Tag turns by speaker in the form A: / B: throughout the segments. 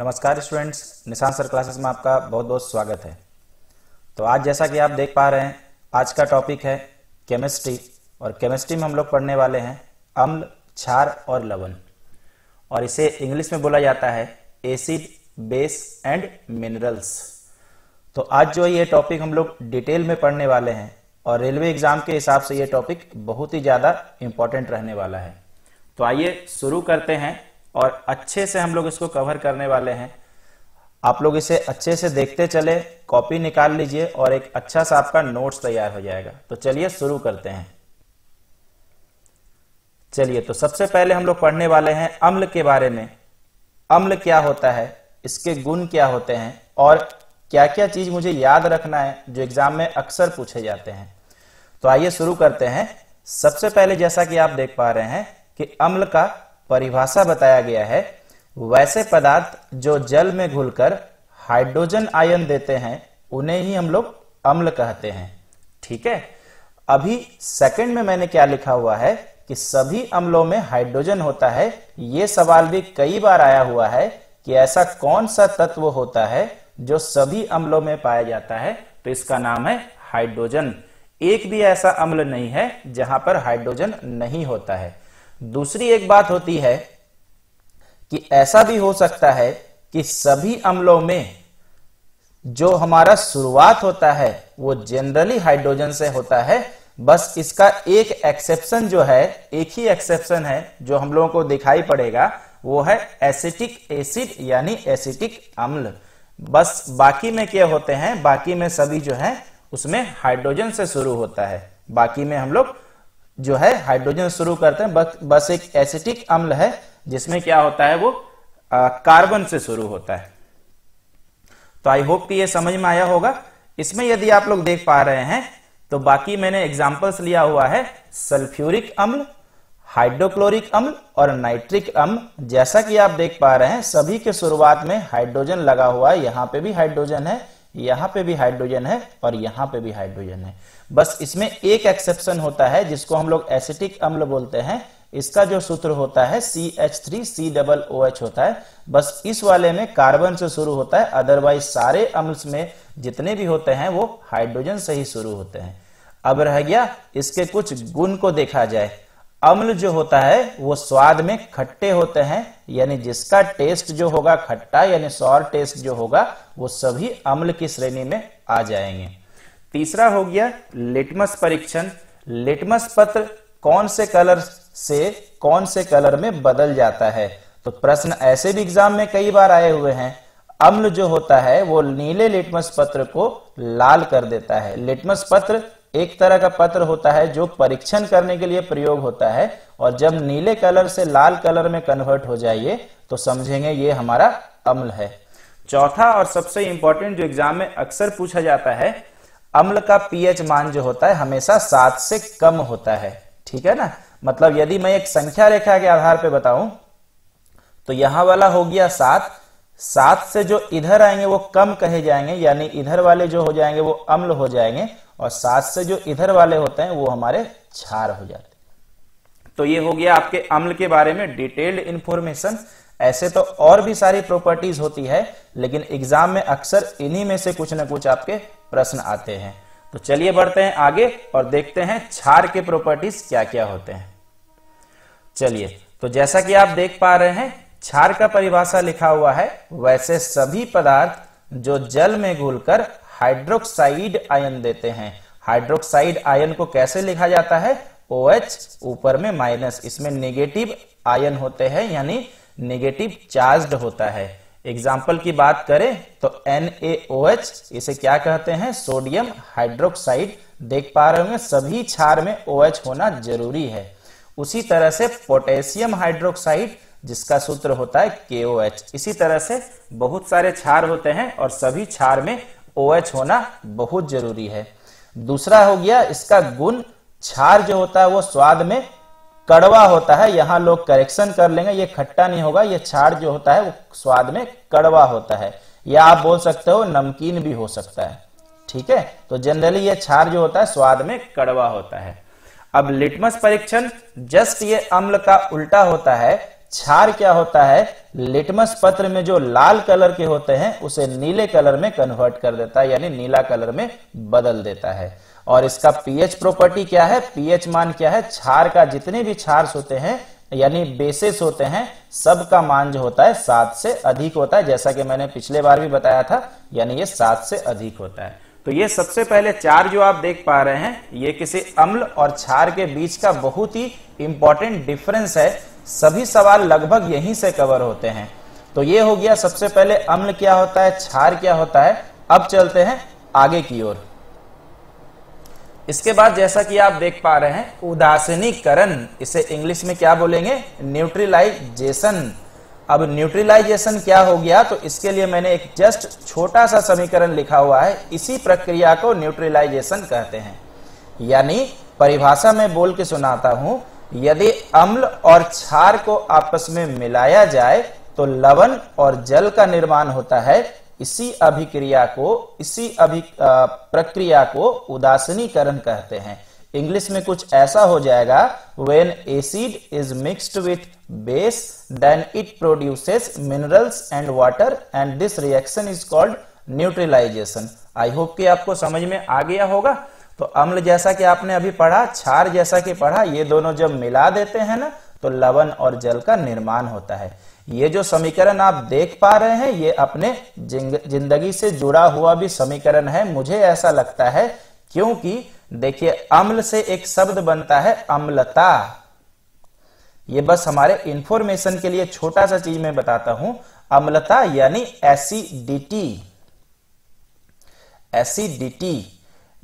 A: नमस्कार स्टूडेंट्स निशान sir classes में आपका बहुत बहुत स्वागत है तो आज जैसा कि आप देख पा रहे हैं आज का टॉपिक है केमिस्ट्री और केमिस्ट्री में हम लोग पढ़ने वाले हैं अम्ल क्षार और लवण और इसे इंग्लिश में बोला जाता है एसिड बेस एंड मिनरल्स तो आज जो ये टॉपिक हम लोग डिटेल में पढ़ने वाले हैं और रेलवे एग्जाम के हिसाब से ये टॉपिक बहुत ही ज़्यादा इम्पोर्टेंट रहने वाला है तो आइए शुरू करते हैं और अच्छे से हम लोग इसको कवर करने वाले हैं आप लोग इसे अच्छे से देखते चले कॉपी निकाल लीजिए और एक अच्छा सा आपका नोट्स तैयार हो जाएगा तो चलिए शुरू करते हैं चलिए तो सबसे पहले हम लोग पढ़ने वाले हैं अम्ल के बारे में अम्ल क्या होता है इसके गुण क्या होते हैं और क्या क्या चीज मुझे याद रखना है जो एग्जाम में अक्सर पूछे जाते हैं तो आइए शुरू करते हैं सबसे पहले जैसा कि आप देख पा रहे हैं कि अम्ल का परिभाषा बताया गया है वैसे पदार्थ जो जल में घुलकर हाइड्रोजन आयन देते हैं उन्हें ही हम लोग अम्ल कहते हैं ठीक है अभी सेकंड में मैंने क्या लिखा हुआ है कि सभी अम्लों में हाइड्रोजन होता है यह सवाल भी कई बार आया हुआ है कि ऐसा कौन सा तत्व होता है जो सभी अम्लों में पाया जाता है तो इसका नाम है हाइड्रोजन एक भी ऐसा अम्ल नहीं है जहां पर हाइड्रोजन नहीं होता है दूसरी एक बात होती है कि ऐसा भी हो सकता है कि सभी अम्लों में जो हमारा शुरुआत होता है वो जनरली हाइड्रोजन से होता है बस इसका एक एक्सेप्शन जो है एक ही एक्सेप्शन है जो हम लोगों को दिखाई पड़ेगा वो है एसिटिक एसिड यानी एसिटिक अम्ल बस बाकी में क्या होते हैं बाकी में सभी जो है उसमें हाइड्रोजन से शुरू होता है बाकी में हम लोग जो है हाइड्रोजन शुरू करते हैं बस बस एक एसिटिक अम्ल है जिसमें क्या होता है वो आ, कार्बन से शुरू होता है तो आई होप कि ये समझ में आया होगा इसमें यदि आप लोग देख पा रहे हैं तो बाकी मैंने एग्जाम्पल्स लिया हुआ है सल्फ्यूरिक अम्ल हाइड्रोक्लोरिक अम्ल और नाइट्रिक अम्ल जैसा कि आप देख पा रहे हैं सभी के शुरुआत में हाइड्रोजन लगा हुआ है यहां पे भी हाइड्रोजन है यहां पे भी हाइड्रोजन है और यहां पे भी हाइड्रोजन है बस इसमें एक एक्सेप्शन होता है जिसको हम लोग एसिटिक अम्ल बोलते हैं इसका जो सूत्र होता है C H three C double O H होता है बस इस वाले में कार्बन से शुरू होता है अदरवाइज सारे अम्ल में जितने भी होते हैं वो हाइड्रोजन से ही शुरू होते हैं अब रह गया इसके कुछ गुण को देखा जाए अम्ल जो होता है वो स्वाद में खट्टे होते हैं यानी जिसका टेस्ट जो होगा खट्टा यानी सौर टेस्ट जो होगा वो सभी अम्ल की श्रेणी में आ जाएंगे तीसरा हो गया लिटमस परीक्षण लिटमस पत्र कौन से कलर से कौन से कलर में बदल जाता है तो प्रश्न ऐसे भी एग्जाम में कई बार आए हुए हैं अम्ल जो होता है वो नीले लिटमस पत्र को लाल कर देता है लिटमस पत्र एक तरह का पत्र होता है जो परीक्षण करने के लिए प्रयोग होता है और जब नीले कलर से लाल कलर में कन्वर्ट हो जाइए तो समझेंगे ये हमारा अम्ल है चौथा और सबसे इंपॉर्टेंट जो एग्जाम में अक्सर पूछा जाता है अम्ल का पीएच मान जो होता है हमेशा सात से कम होता है ठीक है ना मतलब यदि मैं एक संख्या रेखा के आधार पर बताऊं तो यहां वाला हो गया सात सात से जो इधर आएंगे वो कम कहे जाएंगे यानी इधर वाले जो हो जाएंगे वो अम्ल हो जाएंगे और सात से जो इधर वाले होते हैं वो हमारे छार हो जाते हैं तो ये हो गया आपके अम्ल के बारे में डिटेल्ड इंफॉर्मेशन ऐसे तो और भी सारी प्रॉपर्टीज होती है लेकिन एग्जाम में अक्सर इन्हीं में से कुछ ना कुछ आपके प्रश्न आते हैं तो चलिए बढ़ते हैं आगे और देखते हैं छार के प्रॉपर्टीज क्या क्या होते हैं चलिए तो जैसा कि आप देख पा रहे हैं क्षार का परिभाषा लिखा हुआ है वैसे सभी पदार्थ जो जल में घुलकर हाइड्रोक्साइड आयन देते हैं हाइड्रोक्साइड आयन को कैसे लिखा जाता है ओ एच ऊपर में माइनस इसमें नेगेटिव आयन होते हैं यानी नेगेटिव चार्ज होता है एग्जाम्पल की बात करें तो NaOH इसे क्या कहते हैं सोडियम हाइड्रोक्साइड देख पा रहे होंगे सभी क्षार में OH होना जरूरी है उसी तरह से पोटेशियम हाइड्रोक्साइड जिसका सूत्र होता है के ओ एच इसी तरह से बहुत सारे क्षार होते हैं और सभी क्षार में ओ एच होना बहुत जरूरी है दूसरा हो गया इसका गुण क्षार जो होता है वो स्वाद में कड़वा होता है यहाँ लोग करेक्शन कर लेंगे ये खट्टा नहीं होगा ये क्षार जो होता है वो स्वाद में कड़वा होता है या आप बोल सकते हो नमकीन भी हो सकता है ठीक है तो जनरली ये छार जो होता है स्वाद में कड़वा होता है अब लिटमस परीक्षण जस्ट ये अम्ल का उल्टा होता है क्षार क्या होता है लिटमस पत्र में जो लाल कलर के होते हैं उसे नीले कलर में कन्वर्ट कर देता है यानी नीला कलर में बदल देता है और इसका पीएच प्रॉपर्टी क्या है पीएच मान क्या है क्षार का जितने भी क्षार होते हैं यानी बेसिस होते हैं सबका मान जो होता है सात से अधिक होता है जैसा कि मैंने पिछले बार भी बताया था यानी ये सात से अधिक होता है तो ये सबसे पहले चार जो आप देख पा रहे हैं ये किसी अम्ल और क्षार के बीच का बहुत ही इंपॉर्टेंट डिफरेंस है सभी सवाल लगभग यहीं से कवर होते हैं तो ये हो गया सबसे पहले अम्ल क्या होता है छार क्या होता है अब चलते हैं आगे की ओर इसके बाद जैसा कि आप देख पा रहे हैं उदासनीकरण इसे इंग्लिश में क्या बोलेंगे न्यूट्रिलाइजेशन अब न्यूट्रिलाइजेशन क्या हो गया तो इसके लिए मैंने एक जस्ट छोटा सा समीकरण लिखा हुआ है इसी प्रक्रिया को न्यूट्रिलाइजेशन कहते हैं यानी परिभाषा में बोल के सुनाता हूं यदि अम्ल और क्षार को आपस में मिलाया जाए तो लवण और जल का निर्माण होता है इसी अभिक्रिया को इसी अभि प्रक्रिया को उदासनीकरण कहते हैं इंग्लिश में कुछ ऐसा हो जाएगा when acid is mixed with base then it produces minerals and water and this reaction is called neutralisation I hope कि आपको समझ में आ गया होगा तो अम्ल जैसा कि आपने अभी पढ़ा क्षार जैसा कि पढ़ा ये दोनों जब मिला देते हैं ना तो लवण और जल का निर्माण होता है ये जो समीकरण आप देख पा रहे हैं ये अपने जिंदगी से जुड़ा हुआ भी समीकरण है मुझे ऐसा लगता है क्योंकि देखिए अम्ल से एक शब्द बनता है अम्लता ये बस हमारे इंफॉर्मेशन के लिए छोटा सा चीज मैं बताता हूं अम्लता यानी एसिडिटी एसिडिटी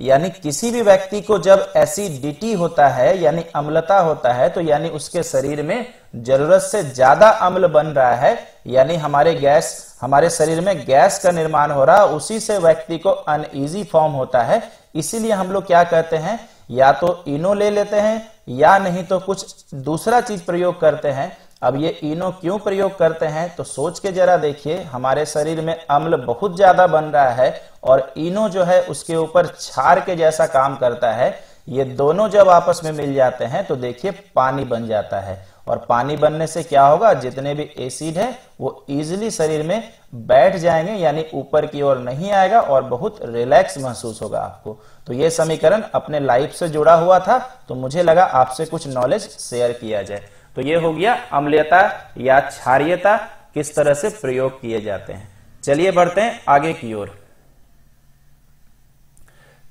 A: यानी किसी भी व्यक्ति को जब एसिडिटी होता है यानी अम्लता होता है तो यानी उसके शरीर में जरूरत से ज्यादा अम्ल बन रहा है यानी हमारे गैस हमारे शरीर में गैस का निर्माण हो रहा उसी से व्यक्ति को अनईजी फॉर्म होता है इसीलिए हम लोग क्या कहते हैं या तो इनो ले लेते हैं या नहीं तो कुछ दूसरा चीज प्रयोग करते हैं अब ये इनो क्यों प्रयोग करते हैं तो सोच के जरा देखिए हमारे शरीर में अम्ल बहुत ज्यादा बन रहा है और इनो जो है उसके ऊपर छार के जैसा काम करता है ये दोनों जब आपस में मिल जाते हैं तो देखिए पानी बन जाता है और पानी बनने से क्या होगा जितने भी एसिड है वो इजिली शरीर में बैठ जाएंगे यानी ऊपर की ओर नहीं आएगा और बहुत रिलैक्स महसूस होगा आपको तो ये समीकरण अपने लाइफ से जुड़ा हुआ था तो मुझे लगा आपसे कुछ नॉलेज शेयर किया जाए तो ये हो गया अम्लता या क्षारियता किस तरह से प्रयोग किए जाते हैं चलिए बढ़ते हैं आगे की ओर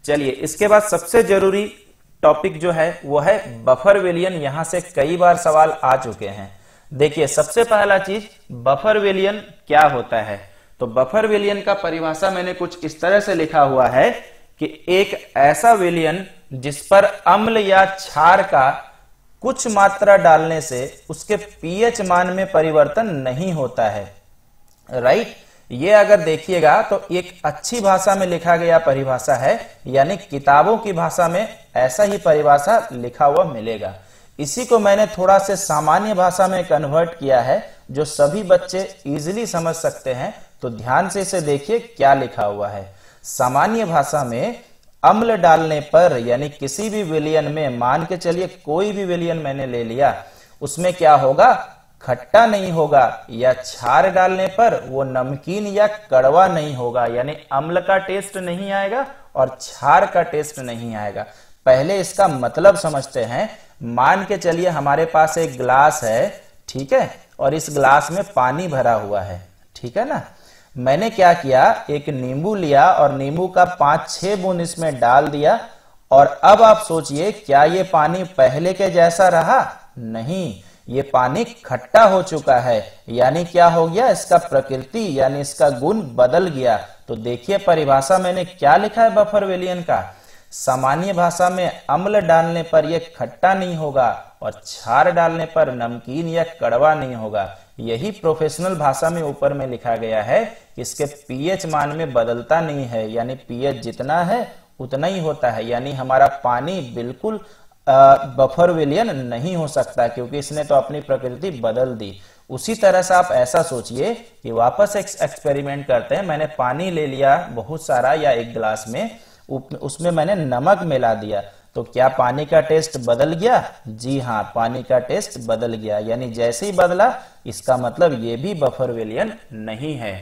A: चलिए इसके बाद सबसे जरूरी टॉपिक जो है वो है बफर विलियन यहां से कई बार सवाल आ चुके हैं देखिए सबसे पहला चीज बफर विलियन क्या होता है तो बफर विलियन का परिभाषा मैंने कुछ इस तरह से लिखा हुआ है कि एक ऐसा विलियन जिस पर अम्ल या क्षार का कुछ मात्रा डालने से उसके पीएच मान में परिवर्तन नहीं होता है राइट ये अगर देखिएगा तो एक अच्छी भाषा में लिखा गया परिभाषा है यानी किताबों की भाषा में ऐसा ही परिभाषा लिखा हुआ मिलेगा इसी को मैंने थोड़ा से सामान्य भाषा में कन्वर्ट किया है जो सभी बच्चे इजिली समझ सकते हैं तो ध्यान से इसे देखिए क्या लिखा हुआ है सामान्य भाषा में अम्ल डालने पर यानी किसी भी विलियन में मान के चलिए कोई भी विलियन मैंने ले लिया उसमें क्या होगा खट्टा नहीं होगा या छार डालने पर वो नमकीन या कड़वा नहीं होगा यानी अम्ल का टेस्ट नहीं आएगा और छार का टेस्ट नहीं आएगा पहले इसका मतलब समझते हैं मान के चलिए हमारे पास एक ग्लास है ठीक है और इस ग्लास में पानी भरा हुआ है ठीक है ना मैंने क्या किया एक नींबू लिया और नींबू का पांच छह बूंद इसमें डाल दिया और अब आप सोचिए क्या ये पानी पहले के जैसा रहा नहीं ये पानी खट्टा हो चुका है यानी क्या हो गया इसका प्रकृति यानी इसका गुण बदल गया तो देखिए परिभाषा मैंने क्या लिखा है बफर वेलियन का सामान्य भाषा में अम्ल डालने पर यह खट्टा नहीं होगा और छार डालने पर नमकीन या कड़वा नहीं होगा यही प्रोफेशनल भाषा में ऊपर में लिखा गया है इसके पीएच मान में बदलता नहीं है यानी पीएच जितना है उतना ही होता है यानी हमारा पानी बिल्कुल बफर विलियन नहीं हो सकता क्योंकि इसने तो अपनी प्रकृति बदल दी उसी तरह से आप ऐसा सोचिए कि वापस एक एक्सपेरिमेंट करते हैं मैंने पानी ले लिया बहुत सारा या एक गिलास में उसमें मैंने नमक मिला दिया तो क्या पानी का टेस्ट बदल गया जी हाँ पानी का टेस्ट बदल गया यानी जैसे ही बदला इसका मतलब ये भी बफर विलियन नहीं है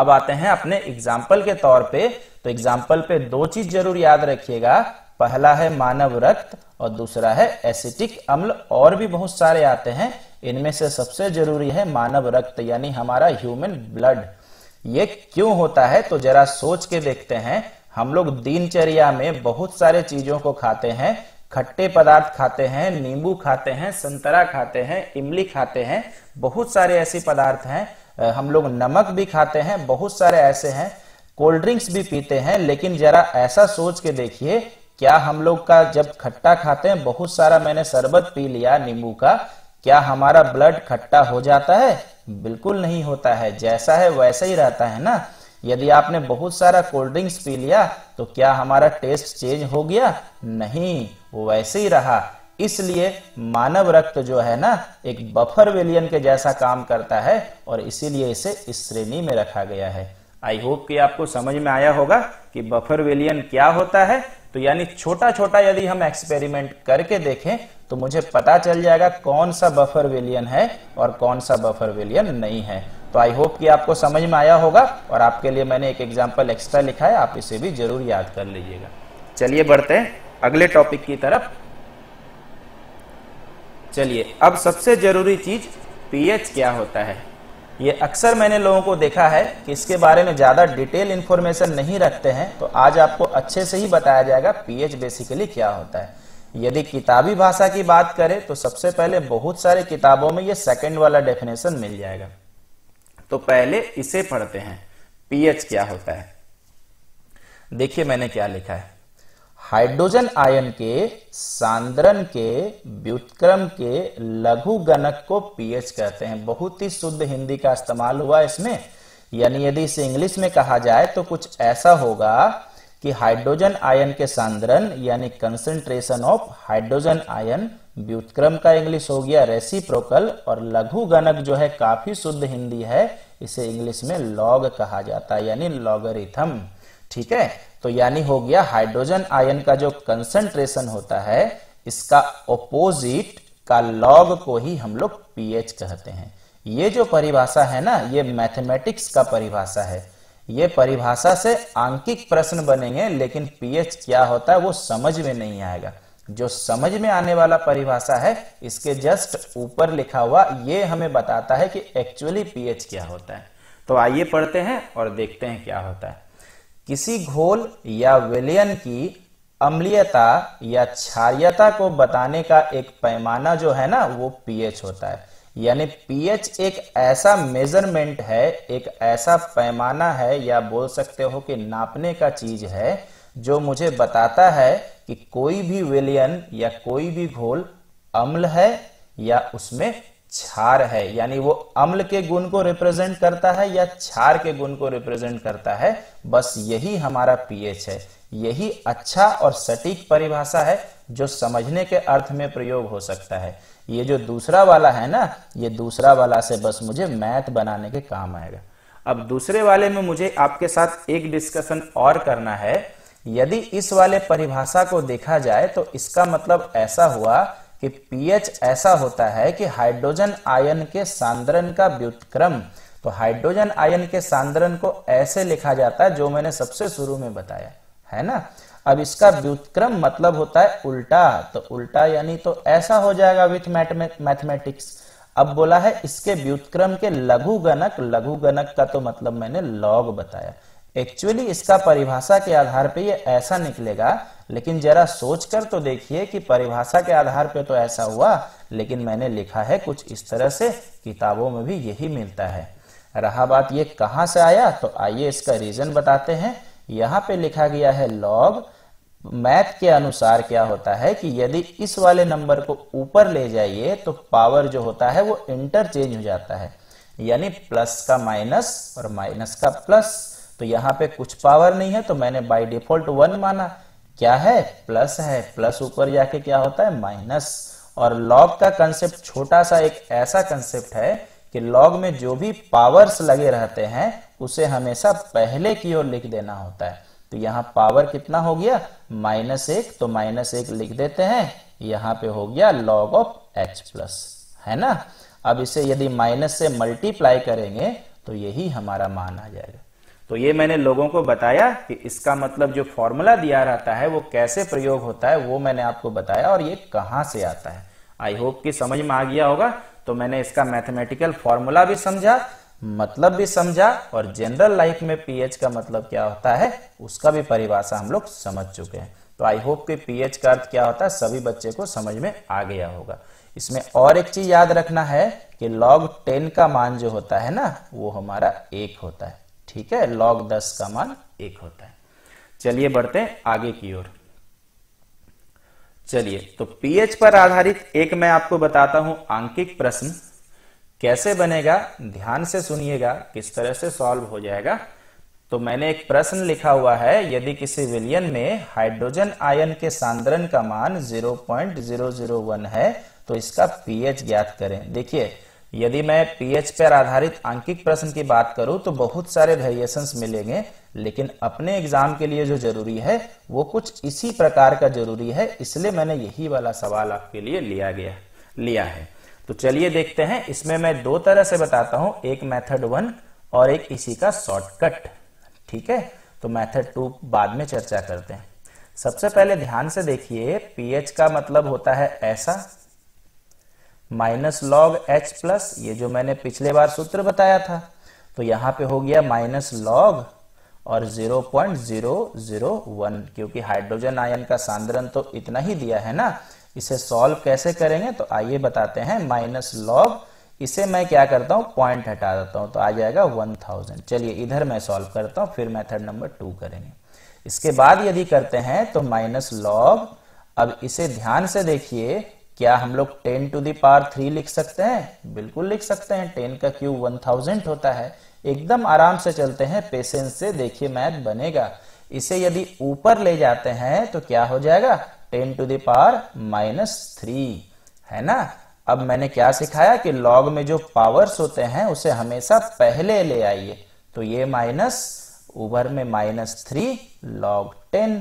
A: अब आते हैं अपने एग्जाम्पल के तौर पे तो एग्जाम्पल पे दो चीज जरूर याद रखिएगा पहला है मानव रक्त और दूसरा है एसिटिक अम्ल और भी बहुत सारे आते हैं इनमें से सबसे जरूरी है मानव रक्त यानी हमारा ह्यूमन ब्लड ये क्यों होता है तो जरा सोच के देखते हैं हम लोग दिनचर्या में बहुत सारे चीजों को खाते हैं खट्टे पदार्थ खाते हैं नींबू खाते हैं संतरा खाते हैं इमली खाते हैं बहुत सारे ऐसे पदार्थ हैं हम लोग नमक भी खाते हैं बहुत सारे ऐसे हैं कोल्ड ड्रिंक्स भी पीते हैं लेकिन जरा ऐसा सोच के देखिए क्या हम लोग का जब खट्टा खाते हैं बहुत सारा मैंने शरबत पी लिया नींबू का क्या हमारा ब्लड खट्टा हो जाता है बिल्कुल नहीं होता है जैसा है वैसा ही रहता है ना यदि आपने बहुत सारा कोल्ड ड्रिंक्स पी लिया तो क्या हमारा टेस्ट चेंज हो गया नहीं वो वैसे ही रहा इसलिए मानव रक्त जो है ना एक बफर वेलियन के जैसा काम करता है और इसीलिए इसे इस श्रेणी में रखा गया है आई होप कि आपको समझ में आया होगा कि बफर वेलियन क्या होता है तो यानी छोटा छोटा यदि हम एक्सपेरिमेंट करके देखें तो मुझे पता चल जाएगा कौन सा बफर वेलियन है और कौन सा बफर वेलियन नहीं है तो आई होप कि आपको समझ में आया होगा और आपके लिए मैंने एक एग्जाम्पल एक्स्ट्रा लिखा है आप इसे भी जरूर याद कर लीजिएगा चलिए बढ़ते हैं अगले टॉपिक की तरफ चलिए अब सबसे जरूरी चीज पीएच क्या होता है ये अक्सर मैंने लोगों को देखा है कि इसके बारे में ज़्यादा डिटेल इन्फॉर्मेशन नहीं रखते हैं तो आज आपको अच्छे से ही बताया जाएगा पीएच बेसिकली क्या होता है यदि किताबी भाषा की बात करें तो सबसे पहले बहुत सारे किताबों में ये सेकंड वाला डेफिनेशन मिल जाएगा तो पहले इसे पढ़ते हैं पीएच क्या होता है देखिए मैंने क्या लिखा है हाइड्रोजन आयन के सांद्रन के व्युतक्रम के लघु गणक को पीएच कहते हैं बहुत ही शुद्ध हिंदी का इस्तेमाल हुआ इसमें यानी यदि इसे इंग्लिश में कहा जाए तो कुछ ऐसा होगा कि हाइड्रोजन आयन के सांद्रन यानी कंसेंट्रेशन ऑफ हाइड्रोजन आयन व्युत्क्रम का इंग्लिश हो गया रेसिप्रोकल और लघु गणक जो है काफी शुद्ध हिंदी है इसे इंग्लिश में लॉग कहा जाता है यानी लॉगरिथम ठीक है तो यानी हो गया हाइड्रोजन आयन का जो कंसंट्रेशन होता है इसका ओपोजिट का लॉग को ही हम लोग पीएच कहते हैं ये जो परिभाषा है ना ये मैथमेटिक्स का परिभाषा है ये परिभाषा से आंकिक प्रश्न बनेंगे लेकिन पीएच क्या होता है वो समझ में नहीं आएगा जो समझ में आने वाला परिभाषा है इसके जस्ट ऊपर लिखा हुआ ये हमें बताता है कि एक्चुअली पीएच क्या होता है तो आइए पढ़ते हैं और देखते हैं क्या होता है किसी घोल या विलयन की अम्लीयता या क्षारियता को बताने का एक पैमाना जो है ना वो पीएच होता है यानी पीएच एक ऐसा मेजरमेंट है एक ऐसा पैमाना है या बोल सकते हो कि नापने का चीज है जो मुझे बताता है कि कोई भी विलयन या कोई भी घोल अम्ल है या उसमें छार है यानी वो अम्ल के गुण को रिप्रेजेंट करता है या छार के गुण को रिप्रेजेंट करता है बस यही हमारा पीएच है यही अच्छा और सटीक परिभाषा है जो समझने के अर्थ में प्रयोग हो सकता है ये जो दूसरा वाला है ना ये दूसरा वाला से बस मुझे मैथ बनाने के काम आएगा अब दूसरे वाले में मुझे आपके साथ एक डिस्कशन और करना है यदि इस वाले परिभाषा को देखा जाए तो इसका मतलब ऐसा हुआ कि पीएच ऐसा होता है कि हाइड्रोजन आयन के सांद्रन का व्युतक्रम तो हाइड्रोजन आयन के सांद्रन को ऐसे लिखा जाता है जो मैंने सबसे शुरू में बताया है ना अब इसका व्युतक्रम मतलब होता है उल्टा तो उल्टा यानी तो ऐसा हो जाएगा विथ मैथमेटिक्स अब बोला है इसके व्युतक्रम के लघु गणक लघु गणक का तो मतलब मैंने लॉग बताया एक्चुअली इसका परिभाषा के आधार पे ये ऐसा निकलेगा लेकिन जरा सोच कर तो देखिए कि परिभाषा के आधार पे तो ऐसा हुआ लेकिन मैंने लिखा है कुछ इस तरह से किताबों में भी यही मिलता है रहा बात ये कहाँ से आया तो आइए इसका रीजन बताते हैं यहाँ पे लिखा गया है लॉग मैथ के अनुसार क्या होता है कि यदि इस वाले नंबर को ऊपर ले जाइए तो पावर जो होता है वो इंटरचेंज हो जाता है यानी प्लस का माइनस और माइनस का प्लस तो यहां पे कुछ पावर नहीं है तो मैंने बाय डिफॉल्ट वन माना क्या है प्लस है प्लस ऊपर जाके क्या होता है माइनस और लॉग का कंसेप्ट छोटा सा एक ऐसा कंसेप्ट है कि लॉग में जो भी पावर्स लगे रहते हैं उसे हमेशा पहले की ओर लिख देना होता है तो यहाँ पावर कितना हो गया माइनस एक तो माइनस एक लिख देते हैं यहाँ पे हो गया लॉग ऑफ एच प्लस है ना अब इसे यदि माइनस से मल्टीप्लाई करेंगे तो यही हमारा मान आ जाएगा तो ये मैंने लोगों को बताया कि इसका मतलब जो फॉर्मूला दिया रहता है वो कैसे प्रयोग होता है वो मैंने आपको बताया और ये कहाँ से आता है आई होप कि समझ में आ गया होगा तो मैंने इसका मैथमेटिकल फॉर्मूला भी समझा मतलब भी समझा और जनरल लाइफ में पीएच का मतलब क्या होता है उसका भी परिभाषा हम लोग समझ चुके हैं तो आई होप कि पीएच का अर्थ क्या होता है सभी बच्चे को समझ में आ गया होगा इसमें और एक चीज याद रखना है कि लॉग टेन का मान जो होता है ना वो हमारा एक होता है ठीक है लॉग दस का मान एक होता है चलिए बढ़ते हैं आगे की ओर चलिए तो पीएच पर आधारित एक मैं आपको बताता हूं आंकिक प्रश्न कैसे बनेगा ध्यान से सुनिएगा किस तरह से सॉल्व हो जाएगा तो मैंने एक प्रश्न लिखा हुआ है यदि किसी विलियन में हाइड्रोजन आयन के सांद्रन का मान 0.001 है तो इसका पीएच ज्ञात करें देखिए यदि मैं पीएच पर आधारित आंकिक प्रश्न की बात करूं तो बहुत सारे वेरिएशंस मिलेंगे लेकिन अपने एग्जाम के लिए जो जरूरी है वो कुछ इसी प्रकार का जरूरी है इसलिए मैंने यही वाला सवाल आपके लिए लिया गया लिया है तो चलिए देखते हैं इसमें मैं दो तरह से बताता हूं एक मैथड वन और एक इसी का शॉर्टकट ठीक है तो मैथड टू बाद में चर्चा करते हैं सबसे पहले ध्यान से देखिए पीएच का मतलब होता है ऐसा माइनस लॉग एच प्लस ये जो मैंने पिछले बार सूत्र बताया था तो यहां पे हो गया माइनस लॉग और 0.001 क्योंकि हाइड्रोजन आयन का सांद्रन तो इतना ही दिया है ना इसे सॉल्व कैसे करेंगे तो आइए बताते हैं माइनस लॉग इसे मैं क्या करता हूं पॉइंट हटा देता हूं तो आ जाएगा 1000 चलिए इधर मैं सॉल्व करता हूँ फिर मेथड नंबर टू करेंगे इसके बाद यदि करते हैं तो माइनस लॉग अब इसे ध्यान से देखिए क्या हम लोग ten to the power three लिख सकते हैं बिल्कुल लिख सकते हैं टेन का क्यूब वन थाउजेंड होता है एकदम आराम से चलते हैं पेशेंस से देखिए मैथ बनेगा इसे यदि ऊपर ले जाते हैं तो क्या हो जाएगा ten to power minus three है ना अब मैंने क्या सिखाया कि लॉग में जो पावर्स होते हैं उसे हमेशा पहले ले आइए तो ये माइनस ऊपर में माइनस थ्री लॉग टेन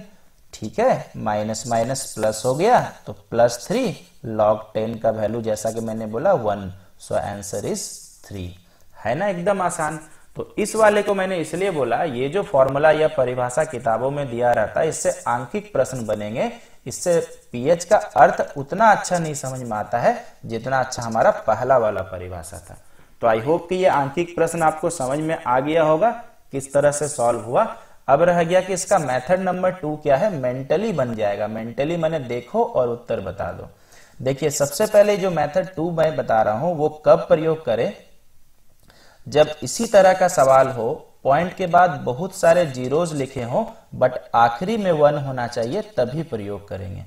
A: ठीक है माइनस माइनस प्लस हो गया तो प्लस थ्री लॉग टेन का वैल्यू जैसा कि मैंने बोला one so answer is three है ना एकदम आसान तो इस वाले को मैंने इसलिए बोला ये जो फॉर्मूला या परिभाषा किताबों में दिया रहता है इससे आंकिक प्रश्न बनेंगे इससे पीएच का अर्थ उतना अच्छा नहीं समझ में आता है जितना अच्छा हमारा पहला वाला परिभाषा था तो आई होप कि ये आंकिक प्रश्न आपको समझ में आ गया होगा किस तरह से सॉल्व हुआ अब रह गया कि इसका मेथड नंबर टू क्या है मेंटली बन जाएगा मेंटली मैंने देखो और उत्तर बता दो देखिए सबसे पहले जो मेथड टू मैं बता रहा हूं वो कब प्रयोग करें जब इसी तरह का सवाल हो पॉइंट के बाद बहुत सारे जीरोज लिखे हो बट आखिरी में वन होना चाहिए तभी प्रयोग करेंगे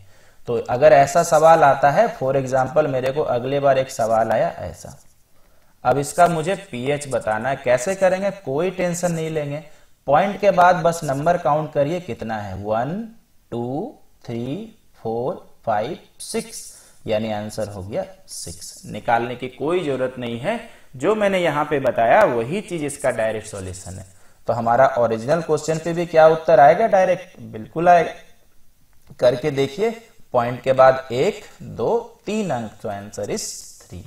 A: तो अगर ऐसा सवाल आता है फॉर एग्जाम्पल मेरे को अगले बार एक सवाल आया ऐसा अब इसका मुझे पीएच बताना है कैसे करेंगे कोई टेंशन नहीं लेंगे पॉइंट के बाद बस नंबर काउंट करिए कितना है one two three four five six यानी आंसर हो गया सिक्स निकालने की कोई जरूरत नहीं है जो मैंने यहां पे बताया वही चीज इसका डायरेक्ट सॉल्यूशन है तो हमारा ओरिजिनल क्वेश्चन पे भी क्या उत्तर आएगा डायरेक्ट बिल्कुल आएगा करके देखिए पॉइंट के बाद एक दो तीन अंक तो answer is three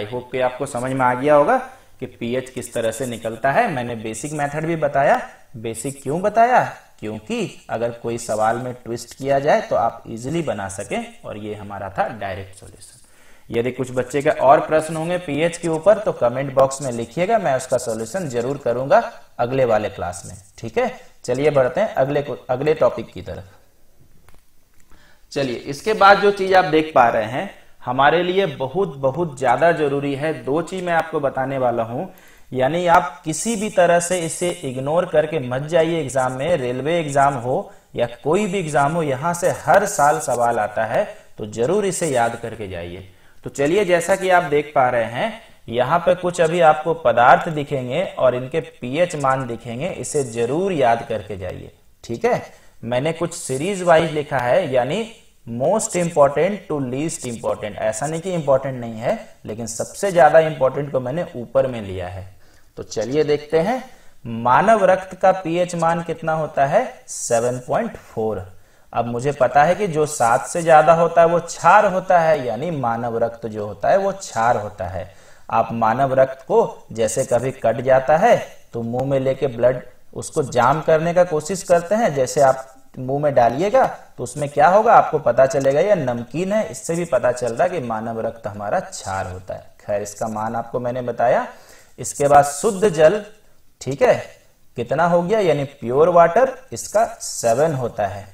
A: I hope कि आपको समझ में आ गया होगा कि पीएच किस तरह से निकलता है मैंने बेसिक मेथड भी बताया बेसिक क्यों बताया क्योंकि अगर कोई सवाल में ट्विस्ट किया जाए तो आप इजिली बना सकें और ये हमारा था डायरेक्ट सॉल्यूशन यदि कुछ बच्चे के और प्रश्न होंगे पीएच के ऊपर तो कमेंट बॉक्स में लिखिएगा मैं उसका सॉल्यूशन जरूर करूंगा अगले वाले क्लास में ठीक है चलिए बढ़ते हैं अगले अगले टॉपिक की तरफ चलिए इसके बाद जो चीज आप देख पा रहे हैं हमारे लिए बहुत बहुत ज्यादा जरूरी है दो चीज मैं आपको बताने वाला हूं यानी आप किसी भी तरह से इसे इग्नोर करके मत जाइए एग्जाम में रेलवे एग्जाम हो या कोई भी एग्जाम हो यहां से हर साल सवाल आता है तो जरूर इसे याद करके जाइए तो चलिए जैसा कि आप देख पा रहे हैं यहां पर कुछ अभी आपको पदार्थ दिखेंगे और इनके पीएच मान दिखेंगे इसे जरूर याद करके जाइए ठीक है मैंने कुछ सीरीज वाइज लिखा है यानी most important to least important ऐसा नहीं कि इंपॉर्टेंट नहीं है लेकिन सबसे ज्यादा इंपॉर्टेंट को मैंने ऊपर में लिया है तो चलिए देखते हैं मानव रक्त का पीएच मान कितना होता है 7.4 अब मुझे पता है कि जो सात से ज्यादा होता है वो क्षार होता है यानी मानव रक्त जो होता है वो क्षार होता है आप मानव रक्त को जैसे कभी कट जाता है तो मुंह में लेके ब्लड उसको जाम करने का कोशिश करते हैं जैसे आप मुंह में डालिएगा तो उसमें क्या होगा आपको पता चलेगा यह नमकीन है इससे भी पता चल रहा है कि मानव रक्त हमारा क्षार होता है खैर इसका मान आपको मैंने बताया इसके बाद शुद्ध जल ठीक है कितना हो गया यानी प्योर वाटर इसका सेवन होता है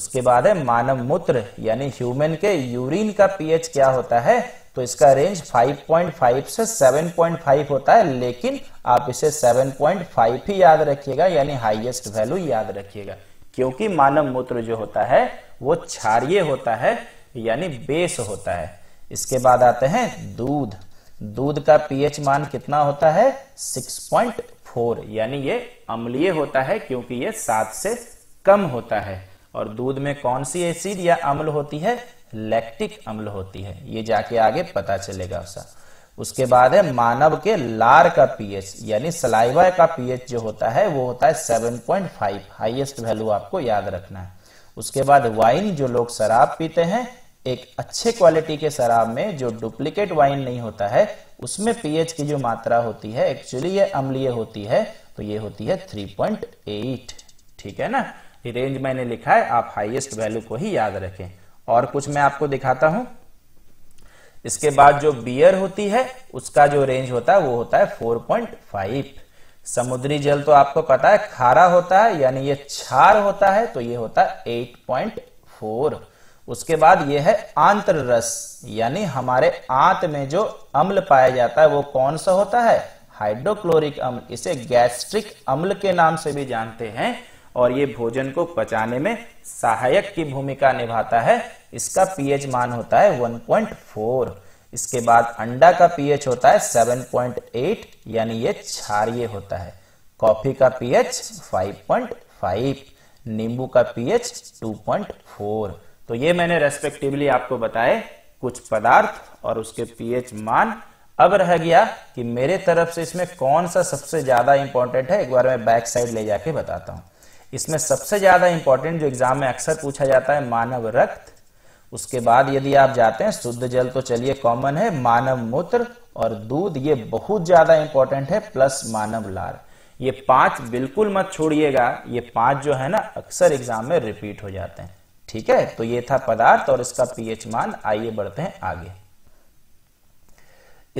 A: उसके बाद है मानव मूत्र यानी ह्यूमन के यूरिन का पीएच क्या होता है तो इसका रेंज 5.5 से 7.5 होता है लेकिन आप इसे 7.5 ही याद रखिएगा यानी हाईएस्ट वैल्यू याद रखिएगा क्योंकि मानव मूत्र जो होता है वो क्षारिय होता है यानी बेस होता है इसके बाद आते हैं दूध दूध का पीएच मान कितना होता है 6.4 यानी ये अम्लीय होता है क्योंकि ये सात से कम होता है और दूध में कौन सी एसिड या अम्ल होती है लैक्टिक अम्ल होती है ये जाके आगे पता चलेगा उसका उसके बाद है मानव के लार का पीएच यानी सलाइवा का पीएच जो होता है वो होता है 7.5 हाइएस्ट वैल्यू आपको याद रखना है उसके बाद वाइन जो लोग शराब पीते हैं एक अच्छे क्वालिटी के शराब में जो डुप्लीकेट वाइन नहीं होता है उसमें पीएच की जो मात्रा होती है एक्चुअली ये अम्लीय होती है तो ये होती है 3.8 ठीक है ना रेंज मैंने लिखा है आप हाइएस्ट वैल्यू को ही याद रखें और कुछ मैं आपको दिखाता हूं इसके बाद जो बियर होती है उसका जो रेंज होता है वो होता है 4.5 समुद्री जल तो आपको पता है खारा होता है यानी ये छार होता है तो ये होता है 8.4 उसके बाद ये है आंतर रस यानी हमारे आंत में जो अम्ल पाया जाता है वो कौन सा होता है हाइड्रोक्लोरिक अम्ल इसे गैस्ट्रिक अम्ल के नाम से भी जानते हैं और ये भोजन को पचाने में सहायक की भूमिका निभाता है इसका पीएच मान होता है 1.4 इसके बाद अंडा का पीएच होता है 7.8 यानी ये क्षारीय होता है कॉफी का पीएच 5.5 नींबू का पीएच 2.4 तो ये मैंने रेस्पेक्टिवली आपको बताए कुछ पदार्थ और उसके पीएच मान अब रह गया कि मेरे तरफ से इसमें कौन सा सबसे ज्यादा इंपॉर्टेंट है एक बार मैं बैक साइड ले जाके बताता हूं इसमें सबसे ज्यादा इंपॉर्टेंट जो एग्जाम में अक्सर पूछा जाता है मानव रक्त उसके बाद यदि आप जाते हैं शुद्ध जल तो चलिए कॉमन है मानव मूत्र और दूध ये बहुत ज्यादा इंपॉर्टेंट है प्लस मानव लार ये पांच बिल्कुल मत छोड़िएगा ये पांच जो है ना अक्सर एग्जाम में रिपीट हो जाते हैं ठीक है तो ये था पदार्थ और इसका पीएच मान आइए बढ़ते हैं आगे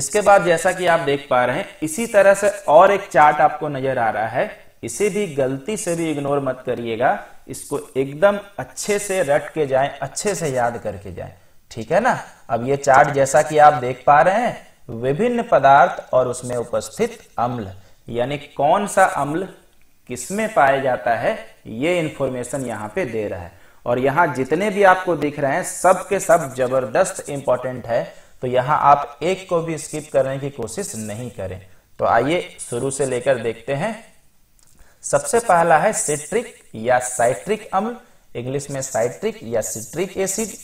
A: इसके बाद जैसा कि आप देख पा रहे हैं इसी तरह से और एक चार्ट आपको नजर आ रहा है इसे भी गलती से भी इग्नोर मत करिएगा इसको एकदम अच्छे से रट के जाएं अच्छे से याद करके जाएं ठीक है ना अब ये चार्ट जैसा कि आप देख पा रहे हैं विभिन्न पदार्थ और उसमें उपस्थित अम्ल यानी कौन सा अम्ल किसमें पाया जाता है ये इंफॉर्मेशन यहाँ पे दे रहा है और यहां जितने भी आपको दिख रहे हैं सब के सब जबरदस्त इंपॉर्टेंट है तो यहां आप एक को भी स्किप करने की कोशिश नहीं करें तो आइए शुरू से लेकर देखते हैं सबसे पहला है सिट्रिक या साइट्रिक अम्ल इंग्लिश में साइट्रिक या सिट्रिक एसिड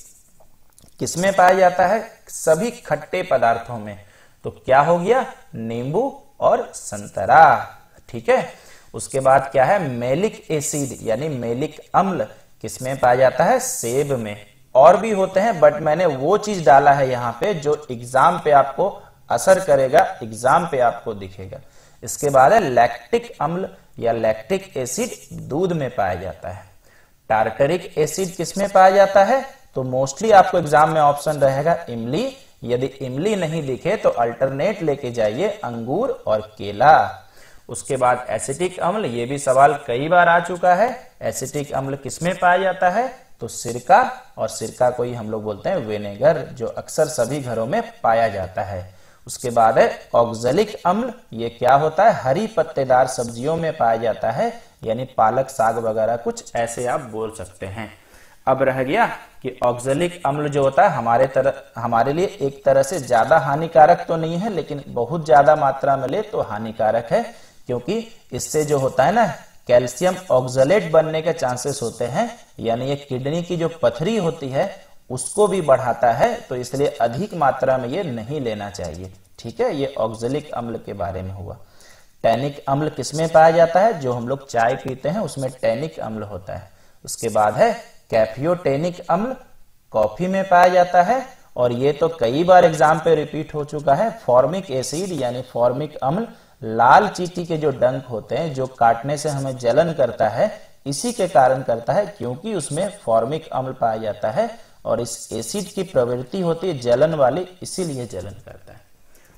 A: किसमें पाया जाता है सभी खट्टे पदार्थों में तो क्या हो गया नींबू और संतरा ठीक है उसके बाद क्या है मेलिक एसिड यानी मेलिक अम्ल किसमें पाया जाता है सेब में और भी होते हैं बट मैंने वो चीज डाला है यहां पे जो एग्जाम पे आपको असर करेगा एग्जाम पे आपको दिखेगा इसके बाद है लैक्टिक अम्ल या लैक्टिक एसिड दूध में पाया जाता है टार्टरिक एसिड किसमें पाया जाता है तो मोस्टली आपको एग्जाम में ऑप्शन रहेगा इमली यदि इमली नहीं दिखे तो अल्टरनेट लेके जाइए अंगूर और केला उसके बाद एसिटिक अम्ल ये भी सवाल कई बार आ चुका है एसिटिक अम्ल किसमें पाया जाता है तो सिरका और सिरका को ही हम लोग बोलते हैं विनेगर जो अक्सर सभी घरों में पाया जाता है उसके बाद है ऑक्जलिक अम्ल ये क्या होता है हरी पत्तेदार सब्जियों में पाया जाता है यानी पालक साग वगैरह कुछ ऐसे आप बोल सकते हैं अब रह गया कि ऑक्जलिक अम्ल जो होता है हमारे तरह हमारे लिए एक तरह से ज्यादा हानिकारक तो नहीं है लेकिन बहुत ज्यादा मात्रा में ले तो हानिकारक है क्योंकि इससे जो होता है ना कैल्शियम ऑक्जलेट बनने के चांसेस होते हैं यानी ये किडनी की जो पथरी होती है उसको भी बढ़ाता है तो इसलिए अधिक मात्रा में ये नहीं लेना चाहिए ठीक है ये ऑक्जेलिक अम्ल के बारे में हुआ टैनिक अम्ल किसमें पाया जाता है जो हम लोग चाय पीते हैं उसमें टैनिक अम्ल होता है उसके बाद है कैफियोटेनिक अम्ल कॉफी में पाया जाता है और ये तो कई बार एग्जाम पे रिपीट हो चुका है फॉर्मिक एसिड यानी फॉर्मिक अम्ल लाल चीटी के जो डंक होते हैं जो काटने से हमें जलन करता है इसी के कारण करता है क्योंकि उसमें फॉर्मिक अम्ल पाया जाता है और इस एसिड की प्रवृत्ति होती है जलन वाले इसीलिए जलन करता है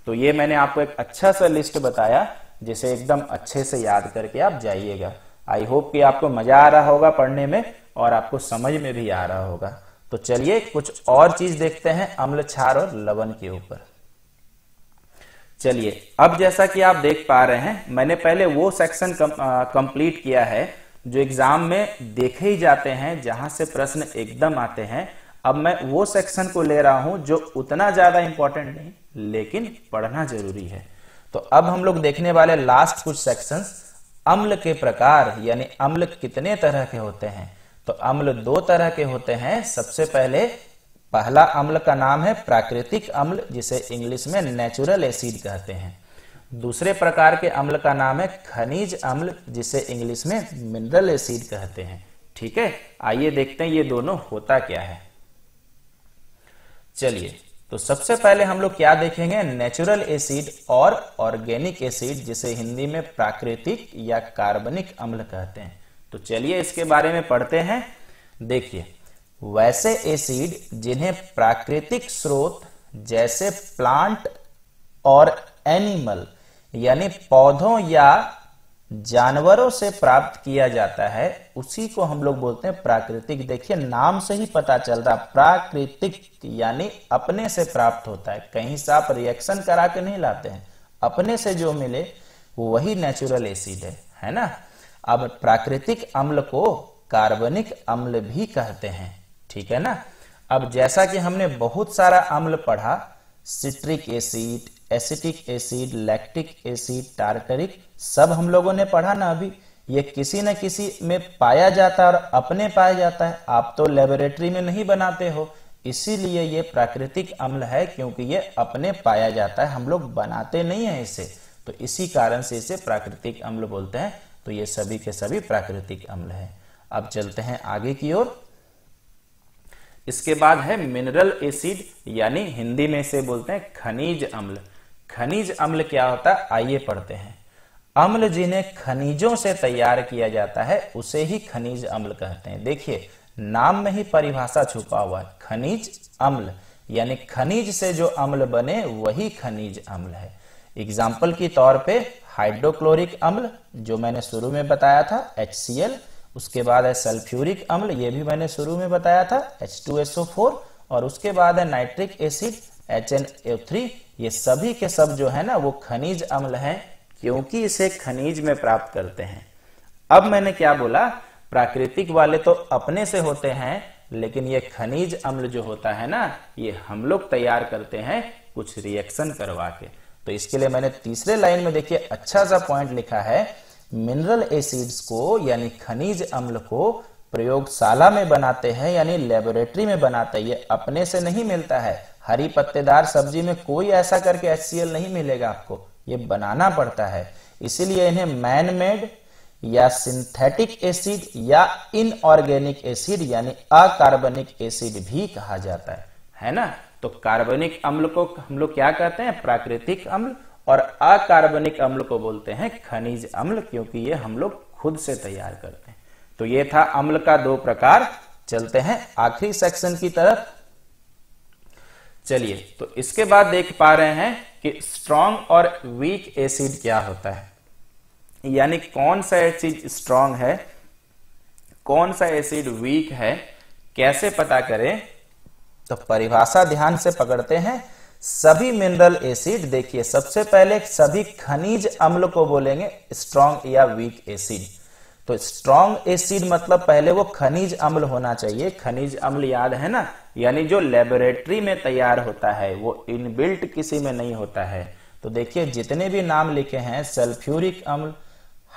A: तो ये मैंने आपको एक अच्छा सा लिस्ट बताया जिसे एकदम अच्छे से याद करके आप जाइएगा आई होप कि आपको मजा आ रहा होगा पढ़ने में और आपको समझ में भी आ रहा होगा तो चलिए कुछ और चीज देखते हैं अम्ल छार और लवण के ऊपर चलिए अब जैसा कि आप देख पा रहे हैं मैंने पहले वो सेक्शन कंप्लीट किया है जो एग्जाम में देखे ही जाते हैं जहां से प्रश्न एकदम आते हैं अब मैं वो सेक्शन को ले रहा हूं जो उतना ज्यादा इंपॉर्टेंट नहीं लेकिन पढ़ना जरूरी है तो अब हम लोग देखने वाले लास्ट कुछ सेक्शंस अम्ल के प्रकार यानी अम्ल कितने तरह के होते हैं तो अम्ल दो तरह के होते हैं सबसे पहले पहला अम्ल का नाम है प्राकृतिक अम्ल जिसे इंग्लिश में नेचुरल एसिड कहते हैं दूसरे प्रकार के अम्ल का नाम है खनिज अम्ल जिसे इंग्लिश में मिनरल एसिड कहते हैं ठीक है आइए देखते हैं ये दोनों होता क्या है चलिए तो सबसे पहले हम लोग क्या देखेंगे नेचुरल एसिड और ऑर्गेनिक एसिड जिसे हिंदी में प्राकृतिक या कार्बनिक अम्ल कहते हैं तो चलिए इसके बारे में पढ़ते हैं देखिए वैसे एसिड जिन्हें प्राकृतिक स्रोत जैसे प्लांट और एनिमल यानी पौधों या जानवरों से प्राप्त किया जाता है उसी को हम लोग बोलते हैं प्राकृतिक देखिए नाम से ही पता चल रहा प्राकृतिक यानी अपने से प्राप्त होता है कहीं से आप रिएक्शन करा के नहीं लाते हैं अपने से जो मिले वही नेचुरल एसिड है है ना अब प्राकृतिक अम्ल को कार्बनिक अम्ल भी कहते हैं ठीक है ना अब जैसा कि हमने बहुत सारा अम्ल पढ़ा citric acid acetic acid lactic acid tartaric सब हम लोगों ने पढ़ा ना अभी ये किसी न किसी में पाया जाता है और अपने पाया जाता है आप तो लेबोरेटरी में नहीं बनाते हो इसीलिए ये प्राकृतिक अम्ल है क्योंकि ये अपने पाया जाता है हम लोग बनाते नहीं है इसे तो इसी कारण से इसे प्राकृतिक अम्ल बोलते हैं तो ये सभी के सभी प्राकृतिक अम्ल है अब चलते हैं आगे की ओर इसके बाद है मिनरल एसिड यानी हिंदी में से बोलते हैं खनिज अम्ल खनिज अम्ल क्या होता है आइए पढ़ते हैं अम्ल जिन्हें खनिजों से तैयार किया जाता है उसे ही खनिज अम्ल कहते हैं देखिए नाम में ही परिभाषा छुपा हुआ है खनिज अम्ल यानी खनिज से जो अम्ल बने वही खनिज अम्ल है एग्जाम्पल के तौर पे हाइड्रोक्लोरिक अम्ल जो मैंने शुरू में बताया था एच उसके बाद है सल्फ्यूरिक अम्ल ये भी मैंने शुरू में बताया था एच और उसके बाद है nitric acid H N O three ये सभी के सब जो है ना वो खनिज अम्ल है क्योंकि इसे खनिज में प्राप्त करते हैं अब मैंने क्या बोला प्राकृतिक वाले तो अपने से होते हैं लेकिन ये खनिज अम्ल जो होता है ना ये हम लोग तैयार करते हैं कुछ रिएक्शन करवा के तो इसके लिए मैंने तीसरे लाइन में देखिए अच्छा सा पॉइंट लिखा है मिनरल एसिड्स को यानी खनिज अम्ल को प्रयोगशाला में बनाते हैं यानी लेबोरेटरी में बनाते हैं ये अपने से नहीं मिलता है हरी पत्तेदार सब्जी में कोई ऐसा करके एच नहीं मिलेगा आपको ये बनाना पड़ता है इसीलिए इन्हें मैन मेड या सिंथेटिक एसिड या इनऑर्गेनिक एसिड यानी अकार्बनिक एसिड भी कहा जाता है है ना तो कार्बनिक अम्ल को हम लोग क्या कहते हैं प्राकृतिक अम्ल और अकार्बनिक अम्ल को बोलते हैं खनिज अम्ल क्योंकि ये हम लोग खुद से तैयार करते हैं तो ये था अम्ल का दो प्रकार चलते हैं आखिरी सेक्शन की तरफ चलिए तो इसके बाद देख पा रहे हैं कि स्ट्रॉन्ग और वीक एसिड क्या होता है यानी कौन सा एसिड स्ट्रॉन्ग है कौन सा एसिड वीक है कैसे पता करें तो परिभाषा ध्यान से पकड़ते हैं सभी मिनरल एसिड देखिए सबसे पहले सभी खनिज अम्ल को बोलेंगे स्ट्रांग या वीक एसिड तो स्ट्रॉन्ग एसिड मतलब पहले वो खनिज अम्ल होना चाहिए खनिज अम्ल याद है ना यानी जो लेबोरेटरी में तैयार होता है वो इनबिल्ट किसी में नहीं होता है तो देखिए जितने भी नाम लिखे हैं सल्फ्यूरिक अम्ल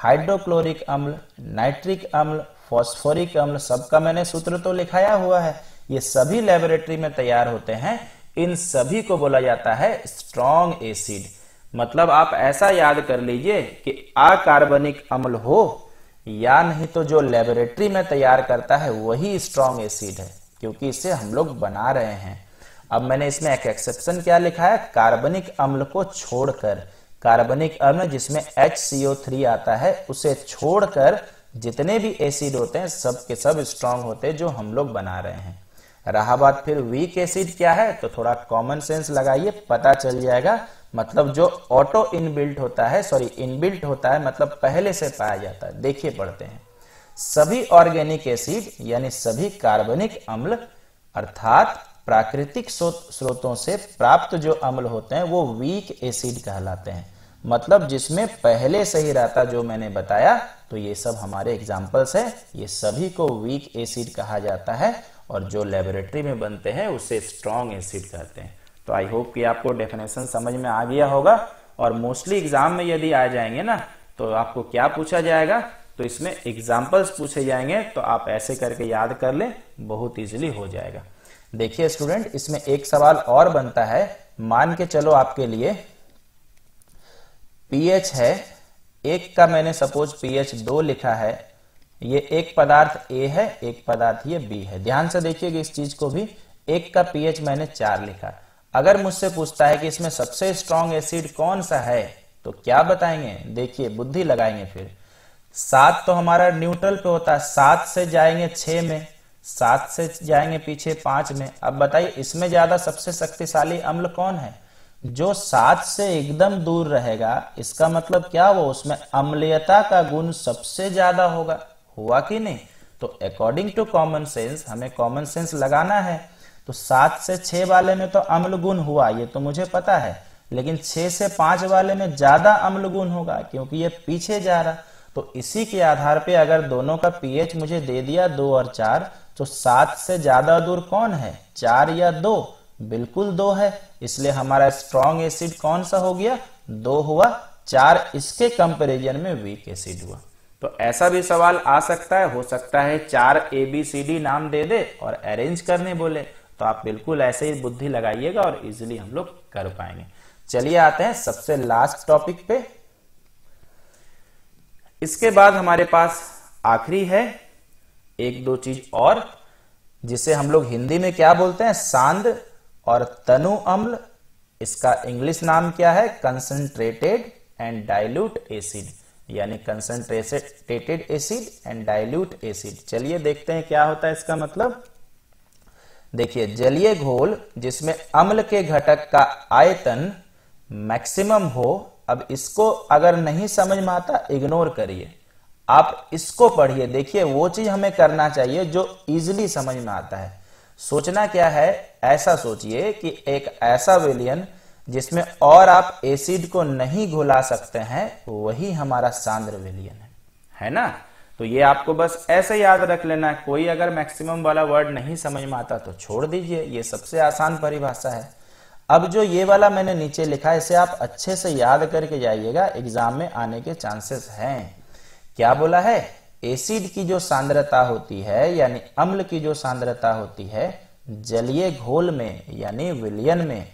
A: हाइड्रोक्लोरिक अम्ल नाइट्रिक अम्ल फॉस्फोरिक अम्ल सबका मैंने सूत्र तो लिखाया हुआ है ये सभी लेबोरेटरी में तैयार होते हैं इन सभी को बोला जाता है स्ट्रॉन्ग एसिड मतलब आप ऐसा याद कर लीजिए कि अकार्बनिक अम्ल हो या नहीं तो जो लेबोरेटरी में तैयार करता है वही स्ट्रॉन्ग एसिड है क्योंकि इसे हम लोग बना रहे हैं अब मैंने इसमें एक एक्सेप्शन क्या लिखा है कार्बनिक अम्ल को छोड़कर कार्बनिक अम्ल जिसमें एच आता है उसे छोड़कर जितने भी एसिड होते हैं सब के सब स्ट्रॉन्ग होते हैं जो हम लोग बना रहे हैं रहा बात फिर वीक एसिड क्या है तो थोड़ा कॉमन सेंस लगाइए पता चल जाएगा मतलब जो ऑटो इनबिल्ट होता है सॉरी इनबिल्ट होता है मतलब पहले से पाया जाता है देखिए पढ़ते हैं सभी ऑर्गेनिक एसिड यानी सभी कार्बनिक अम्ल अर्थात प्राकृतिक स्रोतों से प्राप्त जो अम्ल होते हैं वो वीक एसिड कहलाते हैं मतलब जिसमें पहले से ही रहता जो मैंने बताया तो ये सब हमारे एग्जाम्पल्स है ये सभी को वीक एसिड कहा जाता है और जो लेबोरेटरी में बनते हैं उसे स्ट्रॉन्ग एसिड कहते हैं तो आई होप कि आपको डेफिनेशन समझ में आ गया होगा और मोस्टली एग्जाम में यदि आ जाएंगे ना तो आपको क्या पूछा जाएगा तो इसमें एग्जाम्पल्स पूछे जाएंगे तो आप ऐसे करके याद कर ले बहुत ईजिली हो जाएगा देखिए स्टूडेंट इसमें एक सवाल और बनता है मान के चलो आपके लिए पीएच है एक का मैंने सपोज पीएच दो लिखा है ये एक पदार्थ ए है एक पदार्थ ये बी है ध्यान से देखिएगा इस चीज को भी एक का पीएच मैंने चार लिखा है अगर मुझसे पूछता है कि इसमें सबसे स्ट्रॉन्ग एसिड कौन सा है तो क्या बताएंगे देखिए बुद्धि लगाएंगे फिर सात तो हमारा न्यूट्रल पे होता है सात से जाएंगे छ में सात से जाएंगे पीछे पांच में अब बताइए इसमें ज्यादा सबसे शक्तिशाली अम्ल कौन है जो सात से एकदम दूर रहेगा इसका मतलब क्या वो उसमें अम्लीयता का गुण सबसे ज्यादा होगा हुआ कि नहीं तो अकॉर्डिंग टू कॉमन सेंस हमें कॉमन सेंस लगाना है तो सात से छह वाले में तो अम्ल गुण हुआ ये तो मुझे पता है लेकिन छह से पांच वाले में ज्यादा अम्ल गुण होगा क्योंकि ये पीछे जा रहा तो इसी के आधार पे अगर दोनों का पीएच मुझे दे दिया दो और चार तो सात से ज्यादा दूर कौन है चार या दो बिल्कुल दो है इसलिए हमारा स्ट्रॉन्ग एसिड कौन सा हो गया दो हुआ चार इसके कंपेरिजन में वीक एसिड हुआ तो ऐसा भी सवाल आ सकता है हो सकता है चार ए बी सी डी नाम दे दे और अरेंज करने बोले तो आप बिल्कुल ऐसे ही बुद्धि लगाइएगा और इजिली हम लोग कर पाएंगे चलिए आते हैं सबसे लास्ट टॉपिक पे इसके बाद हमारे पास आखिरी है एक दो चीज और जिसे हम लोग हिंदी में क्या बोलते हैं सांद और तनु अम्ल इसका इंग्लिश नाम क्या है कंसंट्रेटेड एंड डाइल्यूट एसिड यानी concentrated acid and dilute acid चलिए देखते हैं क्या होता है इसका मतलब देखिए जलीय घोल जिसमें अम्ल के घटक का आयतन मैक्सिमम हो अब इसको अगर नहीं समझ में आता इग्नोर करिए आप इसको पढ़िए देखिए वो चीज हमें करना चाहिए जो इजिली समझ में आता है सोचना क्या है ऐसा सोचिए कि एक ऐसा विलियन जिसमें और आप एसिड को नहीं घुला सकते हैं वही हमारा सांद्र विलियन है है ना तो ये आपको बस ऐसे याद रख लेना है कोई अगर मैक्सिमम वाला वर्ड नहीं समझ में आता तो छोड़ दीजिए ये सबसे आसान परिभाषा है अब जो ये वाला मैंने नीचे लिखा है इसे आप अच्छे से याद करके जाइएगा एग्जाम में आने के चांसेस हैं क्या बोला है एसिड की जो सांद्रता होती है यानी अम्ल की जो सांद्रता होती है जलीय घोल में यानी विलियन में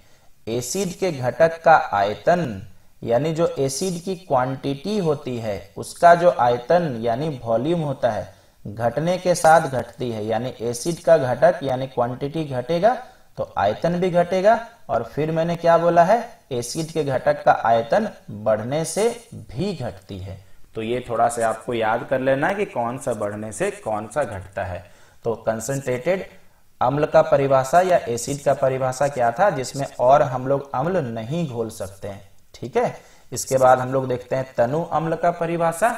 A: एसिड के घटक का आयतन यानी जो एसिड की क्वांटिटी होती है उसका जो आयतन यानी वॉल्यूम होता है घटने के साथ घटती है यानी एसिड का घटक यानी क्वांटिटी घटेगा तो आयतन भी घटेगा और फिर मैंने क्या बोला है एसिड के घटक का आयतन बढ़ने से भी घटती है तो ये थोड़ा सा आपको याद कर लेना है कि कौन सा बढ़ने से कौन सा घटता है तो कंसंट्रेटेड अम्ल का परिभाषा या एसिड का परिभाषा क्या था जिसमें और हम लोग अम्ल नहीं घोल सकते हैं ठीक है इसके बाद हम लोग देखते हैं तनु अम्ल का परिभाषा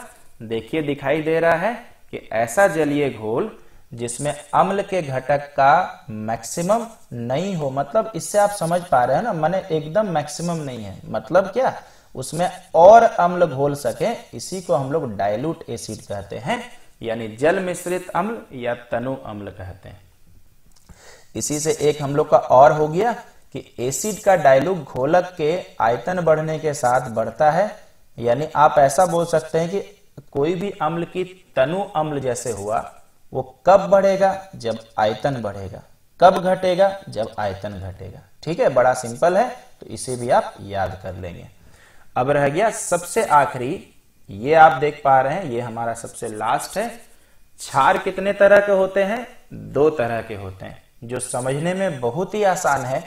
A: देखिए दिखाई दे रहा है कि ऐसा जलीय घोल जिसमें अम्ल के घटक का मैक्सिमम नहीं हो मतलब इससे आप समझ पा रहे हो ना मैंने एकदम मैक्सिमम नहीं है मतलब क्या उसमें और अम्ल घोल सके इसी को हम लोग डायलूट एसिड कहते हैं यानी जल मिश्रित अम्ल या तनु अम्ल कहते हैं इसी से एक हम लोग का और हो गया कि एसिड का डायलूक घोलक के आयतन बढ़ने के साथ बढ़ता है यानी आप ऐसा बोल सकते हैं कि कोई भी अम्ल की तनु अम्ल जैसे हुआ वो कब बढ़ेगा जब आयतन बढ़ेगा कब घटेगा जब आयतन घटेगा ठीक है बड़ा सिंपल है तो इसे भी आप याद कर लेंगे अब रह गया सबसे आखिरी ये आप देख पा रहे हैं ये हमारा सबसे लास्ट है छार कितने तरह के होते हैं दो तरह के होते हैं जो समझने में बहुत ही आसान है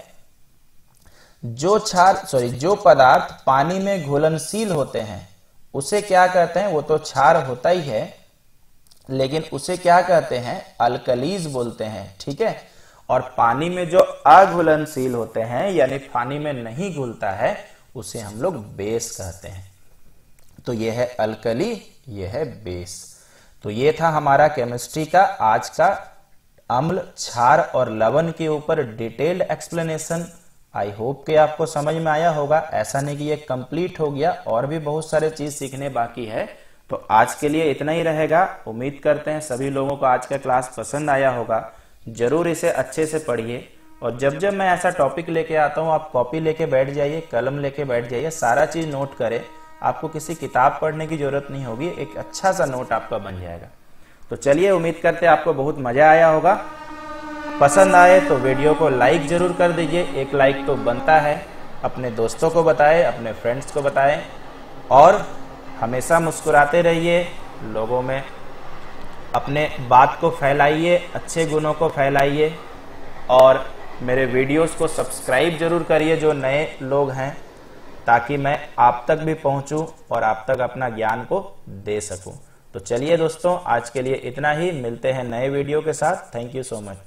A: जो क्षार सॉरी जो पदार्थ पानी में घुलनशील होते हैं उसे क्या कहते हैं वो तो क्षार होता ही है लेकिन उसे क्या कहते हैं अल्कलीज बोलते हैं ठीक है और पानी में जो अघुलनशील होते हैं यानी पानी में नहीं घुलता है उसे हम लोग बेस कहते हैं तो यह है अल्कली यह है बेस तो ये था हमारा केमिस्ट्री का आज का अम्ल क्षार और लवण के ऊपर डिटेल्ड एक्सप्लेनेशन आई होप कि आपको समझ में आया होगा ऐसा नहीं कि ये कंप्लीट हो गया और भी बहुत सारे चीज सीखने बाकी है तो आज के लिए इतना ही रहेगा उम्मीद करते हैं सभी लोगों को आज का क्लास पसंद आया होगा जरूर इसे अच्छे से पढ़िए और जब जब मैं ऐसा टॉपिक लेके आता हूँ आप कॉपी लेके बैठ जाइए कलम लेके बैठ जाइए सारा चीज नोट करें आपको किसी किताब पढ़ने की जरूरत नहीं होगी एक अच्छा सा नोट आपका बन जाएगा तो चलिए उम्मीद करते हैं आपको बहुत मजा आया होगा पसंद आए तो वीडियो को लाइक ज़रूर कर दीजिए एक लाइक तो बनता है अपने दोस्तों को बताएं अपने फ्रेंड्स को बताएं और हमेशा मुस्कुराते रहिए लोगों में अपने बात को फैलाइए अच्छे गुणों को फैलाइए और मेरे वीडियोस को सब्सक्राइब जरूर करिए जो नए लोग हैं ताकि मैं आप तक भी पहुंचूं और आप तक अपना ज्ञान को दे सकूं तो चलिए दोस्तों आज के लिए इतना ही मिलते हैं नए वीडियो के साथ थैंक यू सो मच